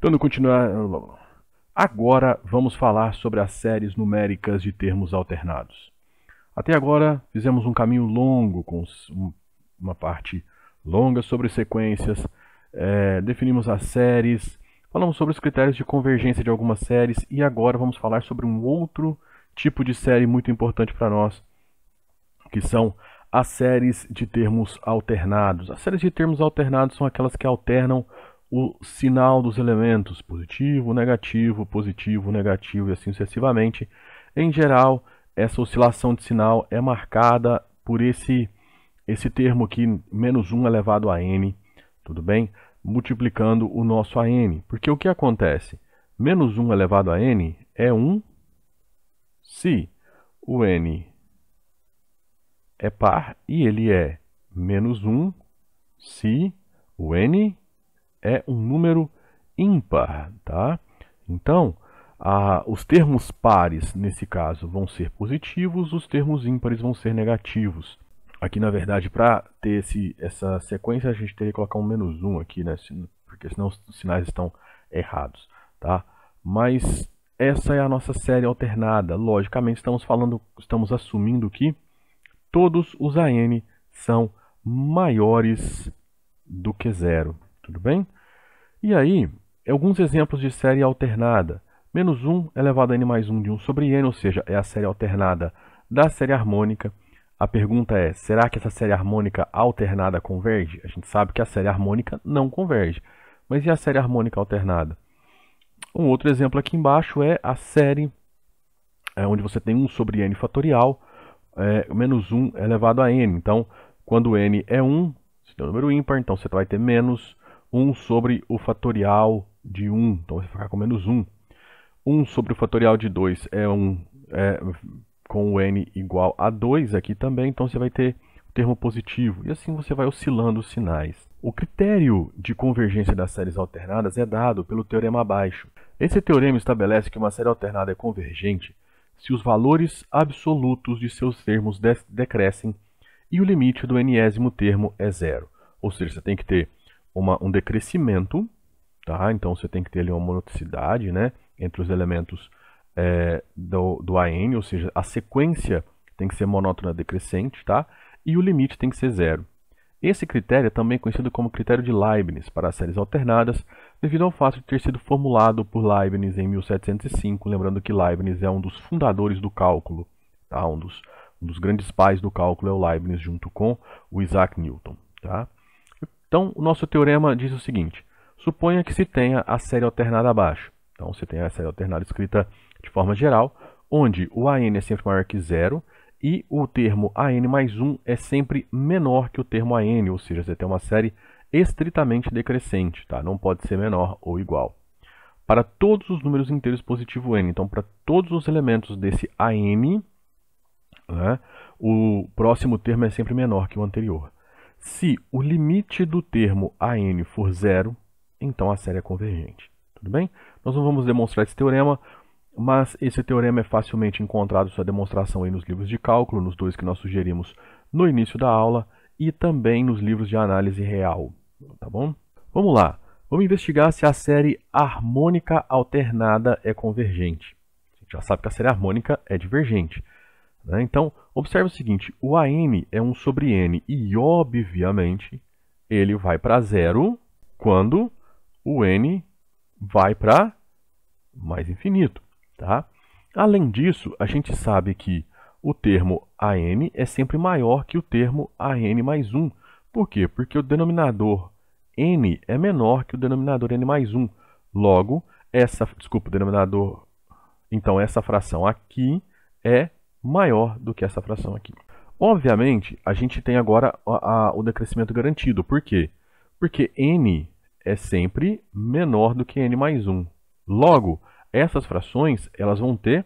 Dando continuar. Eh, agora vamos falar sobre as séries numéricas de termos alternados. Até agora fizemos um caminho longo com uma parte longa sobre sequências, é, definimos as séries, falamos sobre os critérios de convergência de algumas séries e agora vamos falar sobre um outro tipo de série muito importante para nós, que são as séries de termos alternados. As séries de termos alternados são aquelas que alternam o sinal dos elementos positivo, negativo, positivo, negativo e assim sucessivamente. Em geral, essa oscilação de sinal é marcada por esse, esse termo aqui, menos 1 elevado a n, tudo bem? Multiplicando o nosso a n. Porque o que acontece? Menos 1 elevado a n é 1 se o n é par e ele é menos 1 se o n é um número ímpar, tá? Então, a, os termos pares, nesse caso, vão ser positivos, os termos ímpares vão ser negativos. Aqui, na verdade, para ter esse, essa sequência, a gente teria que colocar um menos um aqui, né? Porque senão os sinais estão errados, tá? Mas essa é a nossa série alternada. Logicamente, estamos falando, estamos assumindo que todos os AN são maiores do que zero, tudo bem? E aí, alguns exemplos de série alternada. Menos 1 elevado é a n mais 1 de 1 sobre n, ou seja, é a série alternada da série harmônica. A pergunta é, será que essa série harmônica alternada converge? A gente sabe que a série harmônica não converge. Mas e a série harmônica alternada? Um outro exemplo aqui embaixo é a série é, onde você tem 1 sobre n fatorial, é, menos 1 elevado é a n. Então, quando n é 1, você tem um número ímpar, então você vai ter menos 1 sobre o fatorial de 1, então vai ficar com menos 1. 1 sobre o fatorial de 2 é 1 é, com o n igual a 2 aqui também, então você vai ter o termo positivo. E assim você vai oscilando os sinais. O critério de convergência das séries alternadas é dado pelo teorema abaixo. Esse teorema estabelece que uma série alternada é convergente se os valores absolutos de seus termos decrescem e o limite do nésimo termo é zero. Ou seja, você tem que ter uma, um decrescimento, tá? Então você tem que ter ali uma monoticidade, né? Entre os elementos é, do, do AN, ou seja, a sequência tem que ser monótona decrescente, tá? E o limite tem que ser zero. Esse critério é também conhecido como critério de Leibniz para séries alternadas, devido ao fato de ter sido formulado por Leibniz em 1705, lembrando que Leibniz é um dos fundadores do cálculo, tá? um, dos, um dos grandes pais do cálculo é o Leibniz junto com o Isaac Newton. Tá? Então, o nosso teorema diz o seguinte: suponha que se tenha a série alternada abaixo. Então, você tem a série alternada escrita de forma geral, onde o AN é sempre maior que zero e o termo AN mais 1 é sempre menor que o termo AN, ou seja, você tem uma série estritamente decrescente, tá? não pode ser menor ou igual. Para todos os números inteiros positivo n, então para todos os elementos desse AN, né, o próximo termo é sempre menor que o anterior. Se o limite do termo AN for zero, então a série é convergente. Tudo bem? Nós não vamos demonstrar esse teorema, mas esse teorema é facilmente encontrado sua demonstração aí nos livros de cálculo, nos dois que nós sugerimos no início da aula, e também nos livros de análise real. Tá bom? Vamos lá. Vamos investigar se a série harmônica alternada é convergente. A gente já sabe que a série harmônica é divergente. Né? Então, observe o seguinte, o AN é 1 sobre N e, obviamente, ele vai para zero quando o N vai para mais infinito. Tá? Além disso, a gente sabe que o termo AN é sempre maior que o termo AN mais 1. Por quê? Porque o denominador N é menor que o denominador N mais 1. Logo, essa, desculpa, denominador, então essa fração aqui é maior do que essa fração aqui. Obviamente, a gente tem agora a, a, o decrescimento garantido. Por quê? Porque n é sempre menor do que n mais 1. Logo, essas frações elas vão ter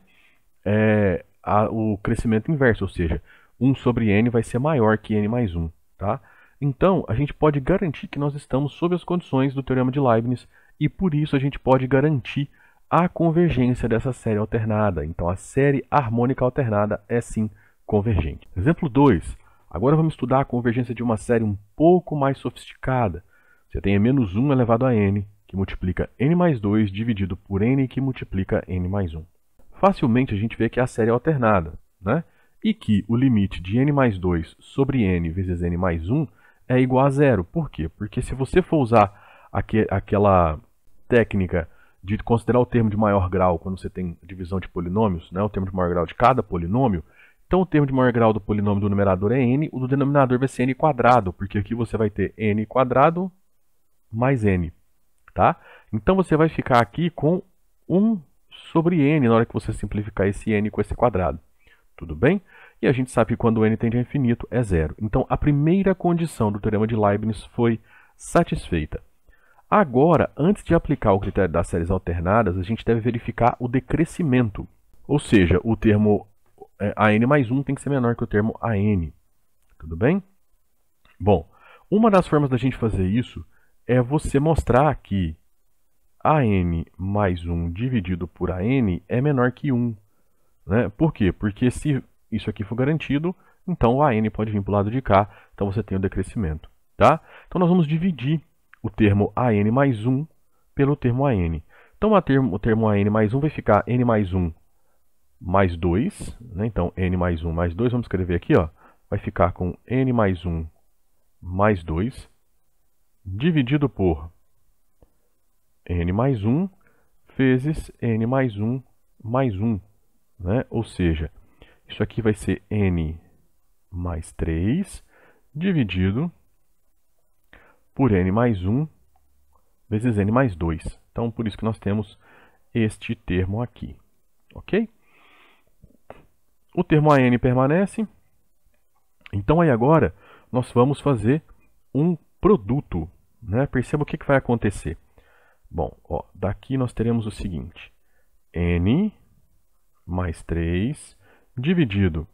é, a, o crescimento inverso, ou seja, 1 sobre n vai ser maior que n mais 1. Tá? Então, a gente pode garantir que nós estamos sob as condições do Teorema de Leibniz e por isso a gente pode garantir a convergência dessa série alternada. Então, a série harmônica alternada é sim convergente. Exemplo 2. Agora vamos estudar a convergência de uma série um pouco mais sofisticada. Você tem menos 1 elevado a n, que multiplica n mais 2 dividido por n, que multiplica n mais 1. Facilmente a gente vê que é a série é alternada, né? e que o limite de n mais 2 sobre n vezes n mais 1 é igual a zero. Por quê? Porque se você for usar aqu aquela técnica de considerar o termo de maior grau quando você tem divisão de polinômios, né, o termo de maior grau de cada polinômio, então o termo de maior grau do polinômio do numerador é n, o do denominador vai ser n quadrado, porque aqui você vai ter n quadrado mais n, tá? Então você vai ficar aqui com 1 sobre n na hora que você simplificar esse n com esse quadrado, tudo bem? E a gente sabe que quando n tende a infinito é zero. Então a primeira condição do teorema de Leibniz foi satisfeita. Agora, antes de aplicar o critério das séries alternadas, a gente deve verificar o decrescimento. Ou seja, o termo é, AN mais 1 tem que ser menor que o termo AN. Tudo bem? Bom, uma das formas da gente fazer isso é você mostrar que AN mais 1 dividido por AN é menor que 1. Né? Por quê? Porque se isso aqui for garantido, então o AN pode vir para o lado de cá, então você tem o decrescimento. Tá? Então nós vamos dividir o termo AN mais 1 pelo termo AN. Então, termo, o termo AN mais 1 vai ficar N mais 1 mais 2. Né? Então, N mais 1 mais 2, vamos escrever aqui, ó, vai ficar com N mais 1 mais 2 dividido por N mais 1 vezes N mais 1 mais 1. Né? Ou seja, isso aqui vai ser N mais 3 dividido por n mais 1 vezes n mais 2. Então, por isso que nós temos este termo aqui, ok? O termo AN permanece. Então, aí agora, nós vamos fazer um produto. Né? Perceba o que, que vai acontecer. Bom, ó, daqui nós teremos o seguinte. N mais 3 dividido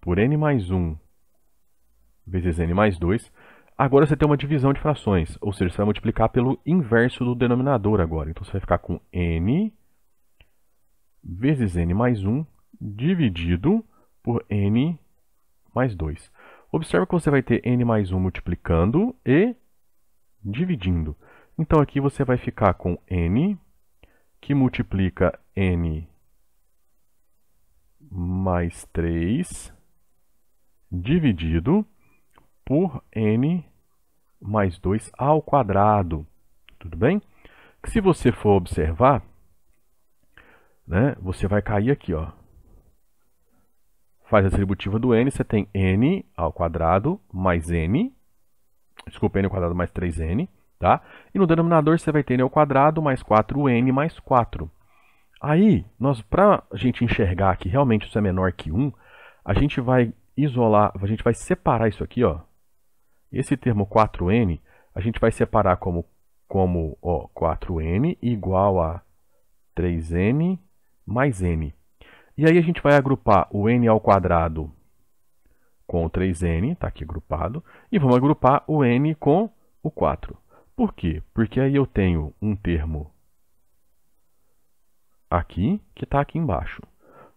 por N mais 1 vezes n mais 2. Agora você tem uma divisão de frações, ou seja, você vai multiplicar pelo inverso do denominador agora. Então você vai ficar com n vezes n mais 1 dividido por n mais 2. Observe que você vai ter n mais 1 multiplicando e dividindo. Então aqui você vai ficar com n que multiplica n mais 3 dividido por n mais 2 ao quadrado. Tudo bem? se você for observar, né, você vai cair aqui, ó. Faz a distributiva do n, você tem n ao quadrado mais n, desculpa, n ao quadrado mais 3n, tá? E no denominador você vai ter n ao quadrado mais 4n mais 4. Aí, nós para a gente enxergar que realmente isso é menor que 1, a gente vai isolar, a gente vai separar isso aqui, ó, esse termo 4n a gente vai separar como, como ó, 4n igual a 3n mais n. E aí a gente vai agrupar o n ao quadrado com o 3n, está aqui agrupado, e vamos agrupar o n com o 4. Por quê? Porque aí eu tenho um termo aqui que está aqui embaixo.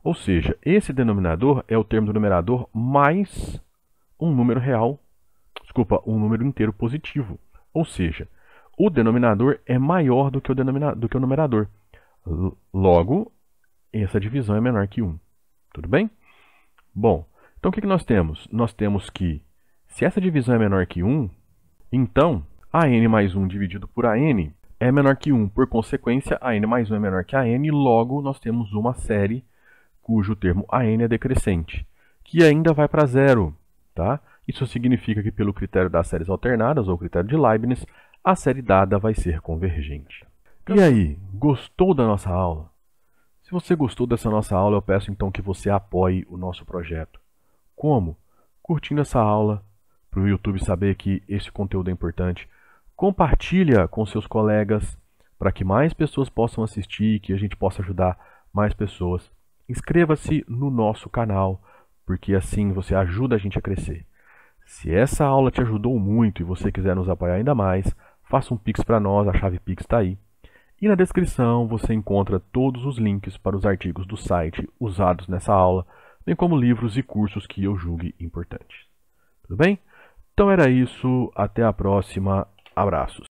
Ou seja, esse denominador é o termo do numerador mais um número real desculpa, um número inteiro positivo. Ou seja, o denominador é maior do que o, denominador, do que o numerador. Logo, essa divisão é menor que 1. Tudo bem? Bom, então o que, que nós temos? Nós temos que, se essa divisão é menor que 1, então a n mais 1 dividido por a n é menor que 1. Por consequência, a n mais 1 é menor que a n, logo nós temos uma série cujo termo a n é decrescente, que ainda vai para zero, tá? Isso significa que, pelo critério das séries alternadas, ou critério de Leibniz, a série dada vai ser convergente. E aí, gostou da nossa aula? Se você gostou dessa nossa aula, eu peço então que você apoie o nosso projeto. Como? Curtindo essa aula, para o YouTube saber que esse conteúdo é importante. Compartilha com seus colegas para que mais pessoas possam assistir e que a gente possa ajudar mais pessoas. Inscreva-se no nosso canal, porque assim você ajuda a gente a crescer. Se essa aula te ajudou muito e você quiser nos apoiar ainda mais, faça um Pix para nós, a chave Pix está aí. E na descrição você encontra todos os links para os artigos do site usados nessa aula, bem como livros e cursos que eu julgue importantes. Tudo bem? Então era isso, até a próxima, abraços!